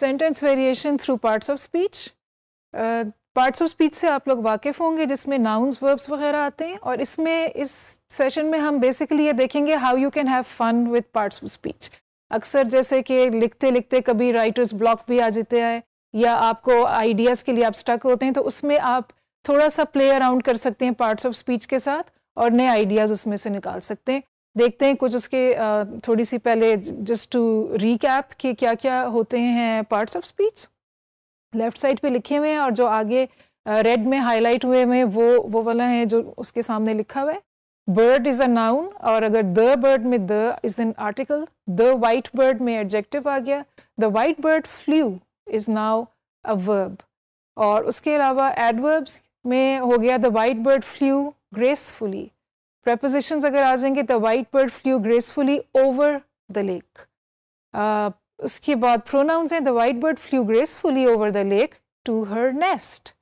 Sentence variation through parts of speech parts of speech से आप लोग वाकिफ़ होंगे जिसमें नाउन्स वर्ब्स वगैरह आते हैं और इसमें इस सेशन में हम बेसिकली ये देखेंगे how you can have fun with parts of speech अक्सर जैसे कि लिखते लिखते कभी राइटर्स ब्लॉक भी आ जाते हैं या आपको आइडियाज़ के लिए आप स्टक होते हैं तो उसमें आप थोड़ा सा प्ले अराउंड कर सकते हैं पार्ट्स ऑफ स्पीच के साथ और नए आइडियाज़ उसमें से निकाल सकते हैं देखते हैं कुछ उसके थोड़ी सी पहले जस्ट टू रिकैप कि क्या क्या होते हैं parts of speech left side पे लिखे हुए हैं और जो आगे रेड में हाईलाइट हुए हुए वो वो वाला है जो उसके सामने लिखा हुआ है बर्ड इज़ अ नाउन और अगर द बर्ड में the is an article the white bird में एडजेक्टिव आ गया the white bird flew is now a verb और उसके अलावा एडवर्ब्स में हो गया the white bird flew gracefully prepositions अगर आ जाएंगे the white bird flew gracefully over the lake उसके बाद प्रोनाउंस हैं the white bird flew gracefully over the lake to her nest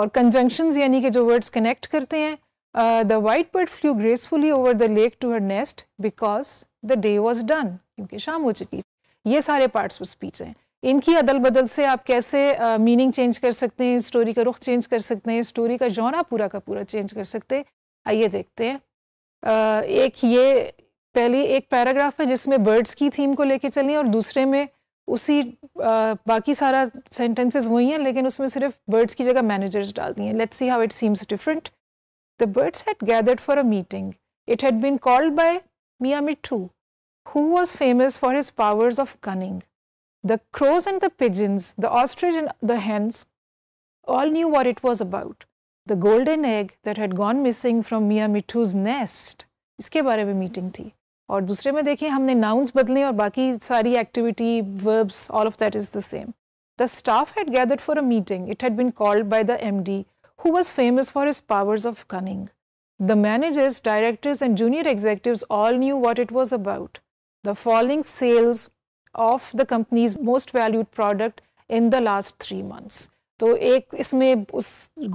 और कंजंक्शंस यानी कि जो वर्ड्स कनेक्ट करते हैं the white bird flew gracefully over the lake to her nest because the day was done क्योंकि शाम हो चुकी ये सारे पार्ट्स ऑफ स्पीच हैं इनकी अदल बदल से आप कैसे मीनिंग uh, चेंज कर सकते हैं स्टोरी का रुख चेंज कर सकते हैं स्टोरी का जौना पूरा का पूरा चेंज कर सकते हैं आइए देखते हैं एक ये पहली एक पैराग्राफ है जिसमें बर्ड्स की थीम को लेके चलें और दूसरे में उसी बाकी सारा सेंटेंसेस वही हैं लेकिन उसमें सिर्फ बर्ड्स की जगह मैनेजर्स डाल दिए let's see how it seems different the birds had gathered for a meeting it had been called by Mian Mitthu who was famous for his powers of cunning the crows and the pigeons the ostrich and the hens all knew what it was about the golden egg that had gone missing from Mia Mithu's nest, iske baare mein meeting thi. Aur dusre mein dekhe, humne nouns badle aur baki sari activity, verbs, all of that is the same. The staff had gathered for a meeting. It had been called by the MD, who was famous for his powers of cunning. The managers, directors and junior executives all knew what it was about. The falling sales of the company's most valued product in the last three months. तो एक इसमें उस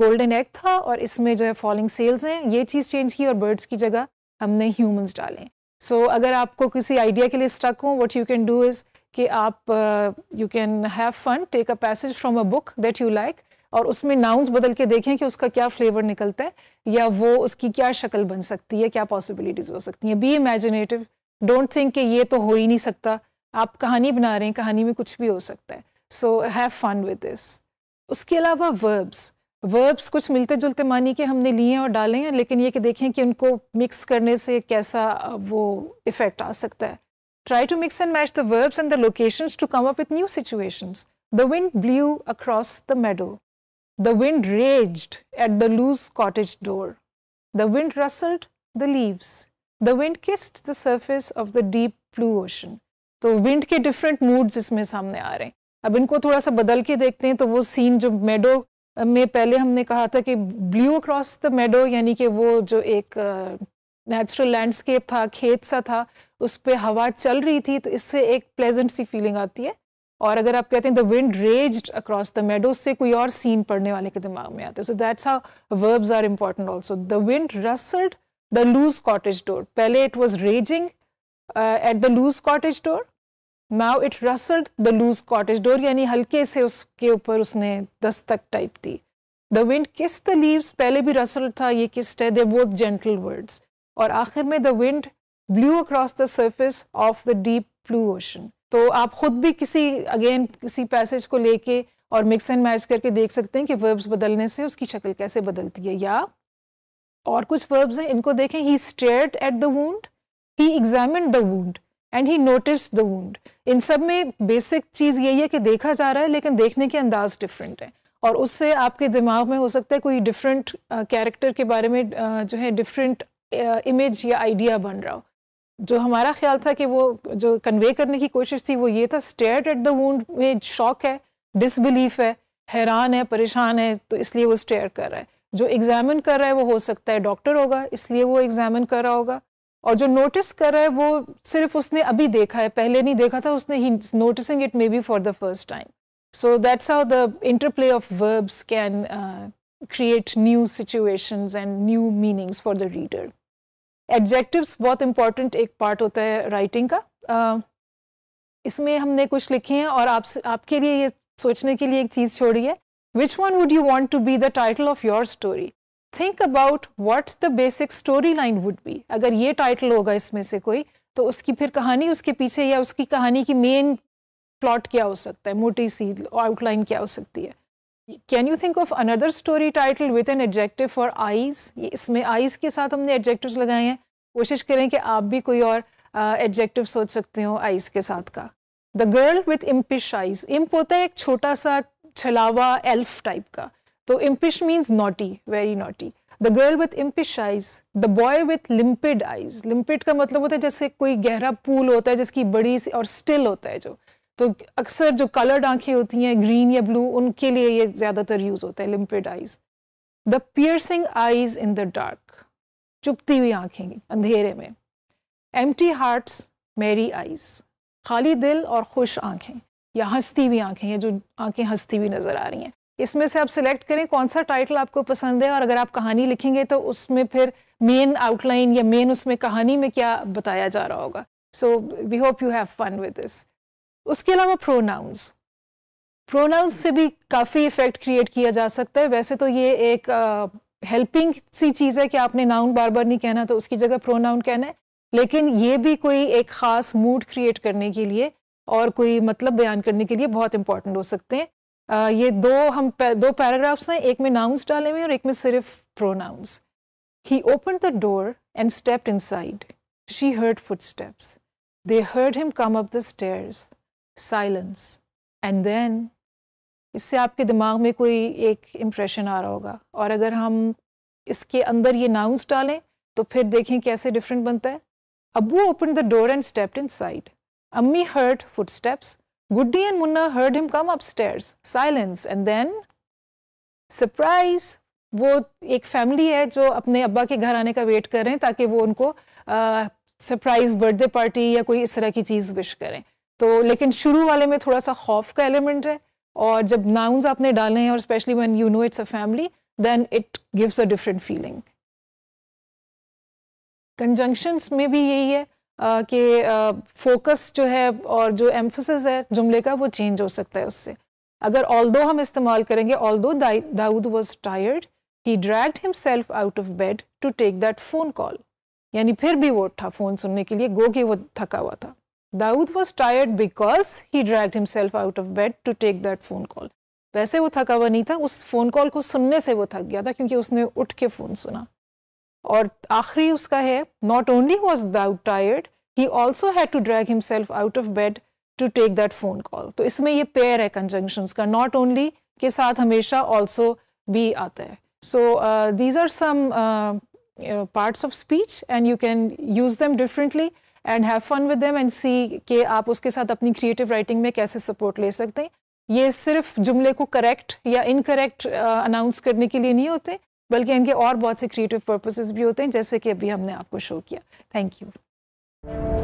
golden egg था और इसमें जो है falling sales हैं ये चीज़ चेंज की और बर्ड्स की जगह हमने ह्यूमंस डाले सो so, अगर आपको किसी आइडिया के लिए स्टक हो what you can do is कि आप you can have fun take a passage from a book that you like और उसमें नाउन्स बदल के देखें कि उसका क्या फ्लेवर निकलता है या वो उसकी क्या शक्ल बन सकती है क्या पॉसिबिलिटीज़ हो सकती हैं बी इमेजिनेटिव डोंट थिंक कि ये तो हो ही नहीं सकता आप कहानी बना रहे हैं कहानी में कुछ भी हो सकता है so have fun with this उसके अलावा वर्ब्स वर्ब्स कुछ मिलते जुलते मानी के हमने लिए और डाले हैं लेकिन ये कि देखें कि उनको मिक्स करने से कैसा वो इफेक्ट आ सकता है try to mix and match the verbs and the location to come up with new situations the wind blew across the meadow the wind rage at the loose cottage door the wind rustled the leaves the wind kissed the surface of the deep blue ocean तो wind के different moods इसमें सामने आ रहे हैं अब इनको थोड़ा सा बदल के देखते हैं तो वो सीन जो मेडो में पहले हमने कहा था कि ब्लू अक्रॉस द मेडो यानी कि वो जो एक नेचुरल लैंडस्केप था खेत सा था उस पर हवा चल रही थी तो इससे एक प्लेजेंट सी फीलिंग आती है और अगर आप कहते हैं the wind rage across the meadow से कोई और सीन पढ़ने वाले के दिमाग में आते हैं so that's how verbs are important also the wind rustled the loose cottage door पहले it was raging at the loose cottage door now it rustled the loose cottage door यानी हल्के से उसके ऊपर उसने दस्तक टाइप दी the wind kiss the leaves पहले भी रसल्ड था ये किस्ट है दे बोथ जेंटल वर्ड्स और आखिर में the wind blew across the surface of the deep blue ocean तो आप खुद भी किसी अगेन किसी पैसेज को लेके और मिक्स एंड मैच करके देख सकते हैं कि वर्ब्स बदलने से उसकी शक्ल कैसे बदलती है या और कुछ वर्ब्स हैं इनको देखें he stared at the wound he examine the wound and he notice the wound इन सब में बेसिक चीज़ यही है कि देखा जा रहा है लेकिन देखने के अंदाज डिफरेंट है और उससे आपके दिमाग में हो सकता है कोई डिफरेंट कैरेक्टर के बारे में जो है डिफरेंट इमेज या आइडिया बन रहा हो जो हमारा ख्याल था कि वो जो कन्वे करने की कोशिश थी वो ये था स्टेयर एट द वूंड में शॉक है डिसबिलीफ है हैरान है परेशान है तो इसलिए वो स्टेयर कर रहा है जो एग्जामिन कर रहा है वो हो सकता है डॉक्टर होगा इसलिए वो एग्जामिन कर रहा होगा और जो नोटिस कर रहा है वो सिर्फ उसने अभी देखा है पहले नहीं देखा था उसने he noticing it maybe for the first time so that's how the interplay of verbs can create new situation and new meanings for the reader Adjectives बहुत इंपॉर्टेंट एक पार्ट होता है राइटिंग का uh, इसमें हमने कुछ लिखे हैं और आप आपके लिए ये सोचने के लिए एक चीज़ छोड़ी है which one would you want to be the title of your story think about what the basic story line would be अगर ये टाइटल होगा इसमें से कोई तो उसकी फिर कहानी उसके पीछे या उसकी कहानी की मेन प्लॉट क्या हो सकता है मोटी सी आउटलाइन क्या हो सकती है can you think of another story title with an adjective for eyes इसमें आईज के साथ हमने एडजेक्टिव लगाए हैं कोशिश करें कि आप भी कोई और एडजेक्टिव uh, सोच सकते हो आईज के साथ का the girl with impish eyes imp होता है एक छोटा सा छलावा एल्फ टाइप का तो impish means naughty very naughty the girl with impish eyes the boy with limpid eyes limpid का मतलब होता है जैसे कोई गहरा पूल होता है जिसकी बड़ी सी और स्टिल होता है जो तो अक्सर जो कलर्ड आंखें होती हैं ग्रीन या ब्लू उनके लिए ये ज़्यादातर यूज़ होता है limpid eyes the piercing eyes in the dark चुपती हुई आंखें अंधेरे में एम टी हार्ट्स मेरी आइज खाली दिल और खुश आंखें या हंसती हुई आँखें या जो आँखें हंसती हुई नज़र आ रही हैं इसमें से आप सिलेक्ट करें कौन सा टाइटल आपको पसंद है और अगर आप कहानी लिखेंगे तो उसमें फिर मेन आउटलाइन या मेन उसमें कहानी में क्या बताया जा रहा होगा so we hope you have fun with this उसके अलावा प्रोनाउंस प्रोनाउंस से भी काफ़ी इफेक्ट क्रिएट किया जा सकता है वैसे तो ये एक हेल्पिंग uh, सी चीज़ है कि आपने नाउन बार बार नहीं कहना तो उसकी जगह प्रोनाउन कहना है लेकिन ये भी कोई एक ख़ास मूड क्रिएट करने के लिए और कोई मतलब बयान करने के लिए बहुत इंपॉर्टेंट हो सकते हैं ये दो हम दो पैराग्राफ्स हैं एक में नाउंस डाले हुए और एक में सिर्फ प्रोनाउंस ही open the door and step inside she heard steps they heard him come up the stairs silence and then इससे आपके दिमाग में कोई एक इम्प्रेशन आ रहा होगा और अगर हम इसके अंदर ये नाउंस डालें तो फिर देखें कैसे डिफरेंट बनता है Abu open the door and step inside Ammi heard footsteps Goody and Munna heard him come upstairs. Silence. And then, surprise! वो एक फैमिली है जो अपने अब्बा के घर आने का वेट कर रहे हैं ताकि वो उनको सरप्राइज बर्थडे पार्टी या कोई इस तरह की चीज़ विश करें तो लेकिन शुरू वाले में थोड़ा सा खौफ का एलिमेंट है और जब नाउन्स आपने डाले हैं और specially when you know it's a family then it gives a different feeling conjunctions में भी यही है कि फोकस जो है और जो एम्फोसिस है जुमले का वो चेंज हो सकता है उससे अगर ऑल दो हम इस्तेमाल करेंगे although Dawood was tired he dragged himself out of bed to take that phone call यानी फिर भी वो उठा फ़ोन सुनने के लिए गो कि वो थका हुआ था Dawood was tired because he dragged himself out of bed to take that phone call वैसे वो थका हुआ नहीं था उस फ़ोन कॉल को सुनने से वो थक गया था क्योंकि उसने उठ के फ़ोन सुना और आखिरी उसका है not only was Dawood tired he also had to drag himself out of bed to take that phone call तो इसमें ये पेयर है कंजंक्शंस का नॉट ओनली के साथ हमेशा ऑल्सो भी आता है so these are some parts of speech and you can use them differently and have fun with them and see के आप उसके साथ अपनी क्रिएटिव राइटिंग में कैसे सपोर्ट ले सकते हैं ये सिर्फ जुमले को करेक्ट या इनकरेक्ट अनाउंस uh, करने के लिए नहीं होते बल्कि इनके और बहुत से क्रिएटिव पर्पसेस भी होते हैं जैसे कि अभी हमने आपको शो किया थैंक यू